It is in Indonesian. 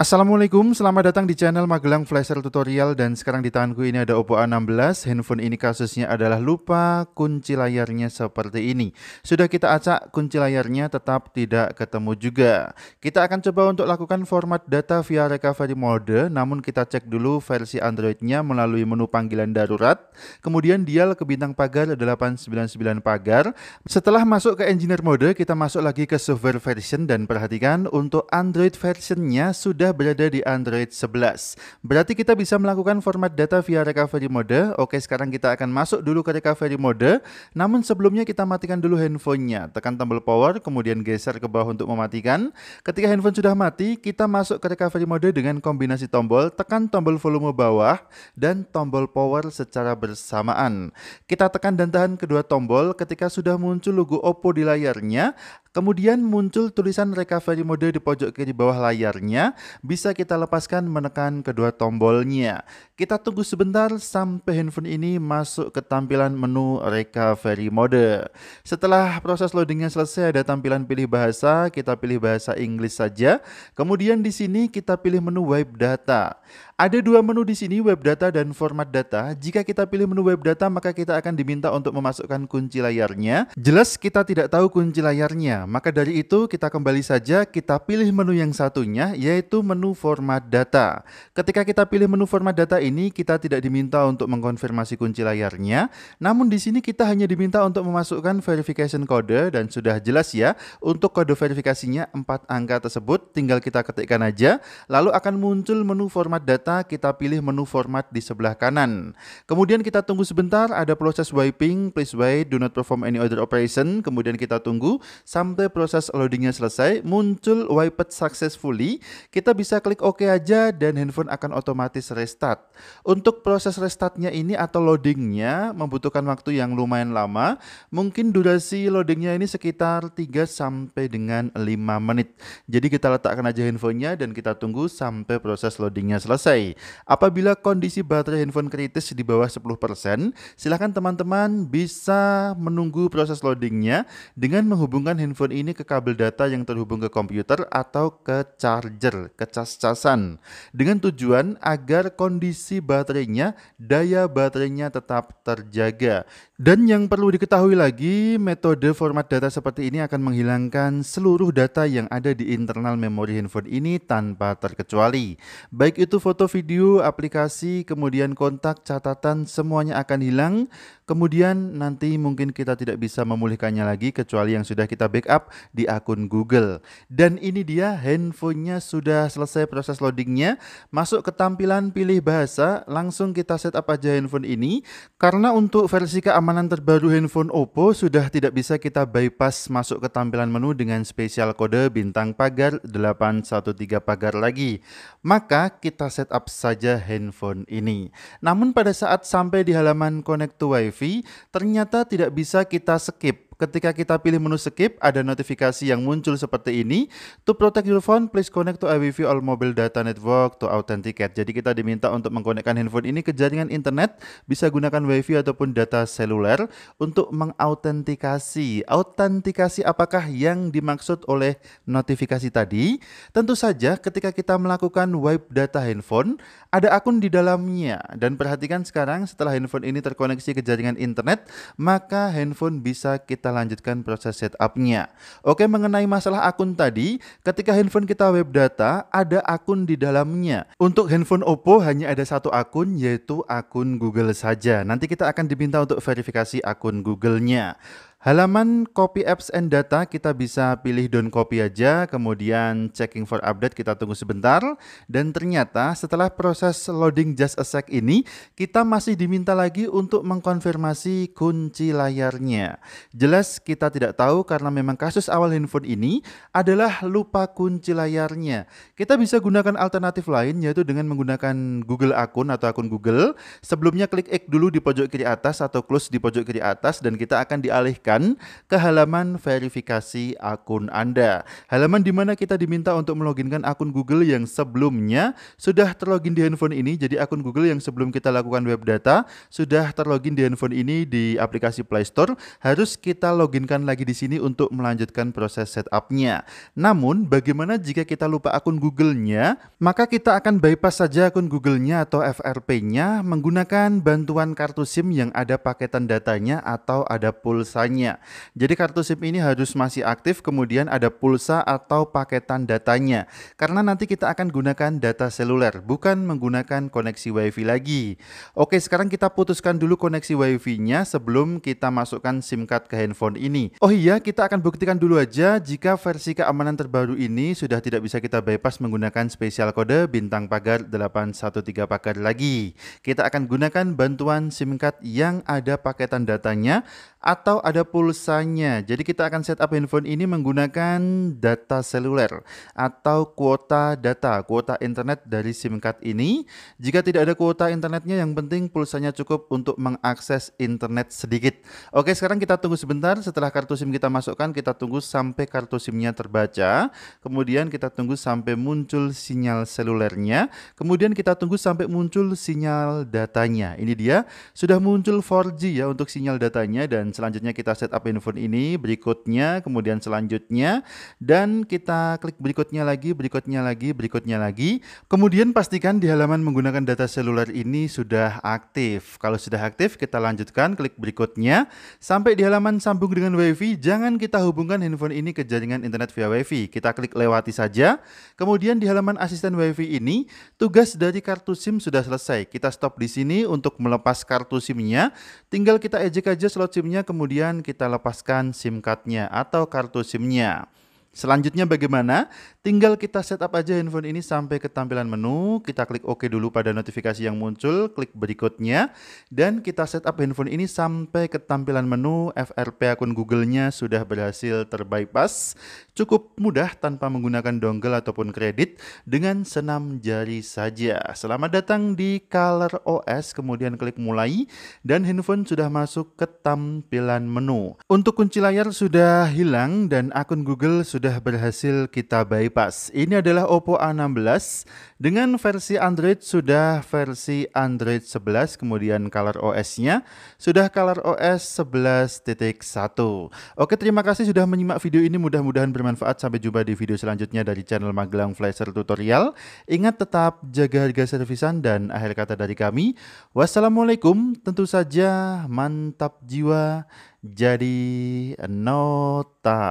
Assalamualaikum, selamat datang di channel Magelang Flasher Tutorial dan sekarang di tanganku ini ada Oppo A16 Handphone ini kasusnya adalah lupa kunci layarnya seperti ini Sudah kita acak kunci layarnya tetap tidak ketemu juga Kita akan coba untuk lakukan format data via recovery mode Namun kita cek dulu versi Androidnya melalui menu panggilan darurat Kemudian dial ke bintang pagar 899 pagar Setelah masuk ke engineer mode kita masuk lagi ke software version Dan perhatikan untuk Android versionnya sudah sudah berada di Android 11. Berarti kita bisa melakukan format data via recovery mode. Oke, sekarang kita akan masuk dulu ke recovery mode. Namun sebelumnya kita matikan dulu handphonenya. Tekan tombol power, kemudian geser ke bawah untuk mematikan. Ketika handphone sudah mati, kita masuk ke recovery mode dengan kombinasi tombol. Tekan tombol volume bawah dan tombol power secara bersamaan. Kita tekan dan tahan kedua tombol ketika sudah muncul logo Oppo di layarnya. Kemudian muncul tulisan recovery mode di pojok kiri bawah layarnya, bisa kita lepaskan menekan kedua tombolnya. Kita tunggu sebentar sampai handphone ini masuk ke tampilan menu recovery mode. Setelah proses loadingnya selesai ada tampilan pilih bahasa, kita pilih bahasa Inggris saja. Kemudian di sini kita pilih menu wipe data. Ada dua menu di sini, web data dan format data. Jika kita pilih menu web data, maka kita akan diminta untuk memasukkan kunci layarnya. Jelas kita tidak tahu kunci layarnya, maka dari itu kita kembali saja, kita pilih menu yang satunya, yaitu menu format data. Ketika kita pilih menu format data ini, kita tidak diminta untuk mengkonfirmasi kunci layarnya, namun di sini kita hanya diminta untuk memasukkan verification kode, dan sudah jelas ya, untuk kode verifikasinya empat angka tersebut, tinggal kita ketikkan aja, lalu akan muncul menu format data data, kita pilih menu format di sebelah kanan. Kemudian kita tunggu sebentar, ada proses wiping, please wait, do not perform any other operation. Kemudian kita tunggu sampai proses loadingnya selesai, muncul wiped successfully. Kita bisa klik OK aja dan handphone akan otomatis restart. Untuk proses restartnya ini atau loadingnya membutuhkan waktu yang lumayan lama. Mungkin durasi loadingnya ini sekitar 3 sampai dengan 5 menit. Jadi kita letakkan aja handphonenya dan kita tunggu sampai proses loadingnya selesai baterai. Apabila kondisi baterai handphone kritis di bawah 10%, silakan teman-teman bisa menunggu proses loadingnya dengan menghubungkan handphone ini ke kabel data yang terhubung ke komputer atau ke charger, ke cas-casan. Dengan tujuan agar kondisi baterainya, daya baterainya tetap terjaga. Dan yang perlu diketahui lagi, metode format data seperti ini akan menghilangkan seluruh data yang ada di internal memori handphone ini tanpa terkecuali. Baik itu foto, video, aplikasi, kemudian kontak, catatan, semuanya akan hilang. Kemudian nanti mungkin kita tidak bisa memulihkannya lagi kecuali yang sudah kita backup di akun Google. Dan ini dia handphonenya sudah selesai proses loadingnya. Masuk ke tampilan pilih bahasa, langsung kita setup aja handphone ini. Karena untuk versi keamanan keamanan terbaru handphone Oppo sudah tidak bisa kita bypass masuk ke tampilan menu dengan spesial kode bintang pagar 813 pagar lagi. Maka kita setup saja handphone ini. Namun pada saat sampai di halaman connect to wifi, ternyata tidak bisa kita skip Ketika kita pilih menu skip, ada notifikasi yang muncul seperti ini. To protect your phone, please connect to IWV All mobile data network to authenticate. Jadi kita diminta untuk mengkonekkan handphone ini ke jaringan internet, bisa gunakan wifi ataupun data seluler untuk mengautentikasi. Autentikasi apakah yang dimaksud oleh notifikasi tadi? Tentu saja ketika kita melakukan wipe data handphone, ada akun di dalamnya. Dan perhatikan sekarang setelah handphone ini terkoneksi ke jaringan internet, maka handphone bisa kita lanjutkan proses setupnya. Oke, mengenai masalah akun tadi, ketika handphone kita web data, ada akun di dalamnya. Untuk handphone Oppo hanya ada satu akun, yaitu akun Google saja. Nanti kita akan diminta untuk verifikasi akun Google-nya. Halaman copy apps and data kita bisa pilih down copy aja, kemudian checking for update kita tunggu sebentar. Dan ternyata setelah proses loading just a sec ini, kita masih diminta lagi untuk mengkonfirmasi kunci layarnya. Jelas kita tidak tahu karena memang kasus awal handphone ini adalah lupa kunci layarnya. Kita bisa gunakan alternatif lain yaitu dengan menggunakan Google akun atau akun Google. Sebelumnya klik X dulu di pojok kiri atas atau close di pojok kiri atas dan kita akan dialihkan ke halaman verifikasi akun Anda. Halaman di mana kita diminta untuk meloginkan akun Google yang sebelumnya sudah terlogin di handphone ini. Jadi akun Google yang sebelum kita lakukan web data sudah terlogin di handphone ini di aplikasi Play Store harus kita loginkan lagi di sini untuk melanjutkan proses setupnya. Namun bagaimana jika kita lupa akun Google-nya? Maka kita akan bypass saja akun Google-nya atau FRP-nya menggunakan bantuan kartu SIM yang ada paketan datanya atau ada pulsanya datanya. Jadi kartu SIM ini harus masih aktif kemudian ada pulsa atau paketan datanya. Karena nanti kita akan gunakan data seluler bukan menggunakan koneksi WiFi lagi. Oke, sekarang kita putuskan dulu koneksi WiFi-nya sebelum kita masukkan SIM card ke handphone ini. Oh iya, kita akan buktikan dulu aja jika versi keamanan terbaru ini sudah tidak bisa kita bypass menggunakan spesial kode bintang pagar 813 pagar lagi. Kita akan gunakan bantuan SIM card yang ada paketan datanya atau ada pulsanya. Jadi kita akan setup handphone ini menggunakan data seluler atau kuota data, kuota internet dari SIM card ini. Jika tidak ada kuota internetnya yang penting pulsanya cukup untuk mengakses internet sedikit. Oke, sekarang kita tunggu sebentar setelah kartu SIM kita masukkan, kita tunggu sampai kartu SIMnya terbaca. Kemudian kita tunggu sampai muncul sinyal selulernya. Kemudian kita tunggu sampai muncul sinyal datanya. Ini dia, sudah muncul 4G ya untuk sinyal datanya dan selanjutnya kita setup handphone ini, berikutnya, kemudian selanjutnya, dan kita klik berikutnya lagi, berikutnya lagi, berikutnya lagi. Kemudian pastikan di halaman menggunakan data seluler ini sudah aktif. Kalau sudah aktif, kita lanjutkan, klik berikutnya. Sampai di halaman sambung dengan WiFi, jangan kita hubungkan handphone ini ke jaringan internet via WiFi. Kita klik lewati saja. Kemudian di halaman asisten WiFi ini, tugas dari kartu SIM sudah selesai. Kita stop di sini untuk melepas kartu SIMnya Tinggal kita ejek aja slot SIMnya nya kemudian kita lepaskan SIM card-nya atau kartu SIM-nya. Selanjutnya bagaimana? Tinggal kita setup aja handphone ini sampai ke tampilan menu, kita klik OK dulu pada notifikasi yang muncul, klik berikutnya, dan kita setup handphone ini sampai ke tampilan menu, FRP akun Google-nya sudah berhasil terbypass. Cukup mudah tanpa menggunakan dongle ataupun kredit, dengan senam jari saja. Selamat datang di Color OS, kemudian klik mulai, dan handphone sudah masuk ke tampilan menu. Untuk kunci layar sudah hilang dan akun Google sudah sudah berhasil kita bypass. Ini adalah Oppo A16 dengan versi Android sudah versi Android 11 kemudian color OS-nya sudah color OS 11.1. Oke, terima kasih sudah menyimak video ini. Mudah-mudahan bermanfaat. Sampai jumpa di video selanjutnya dari channel Magelang Flasher Tutorial. Ingat tetap jaga harga servisan dan akhir kata dari kami. Wassalamualaikum. Tentu saja mantap jiwa jadi nota.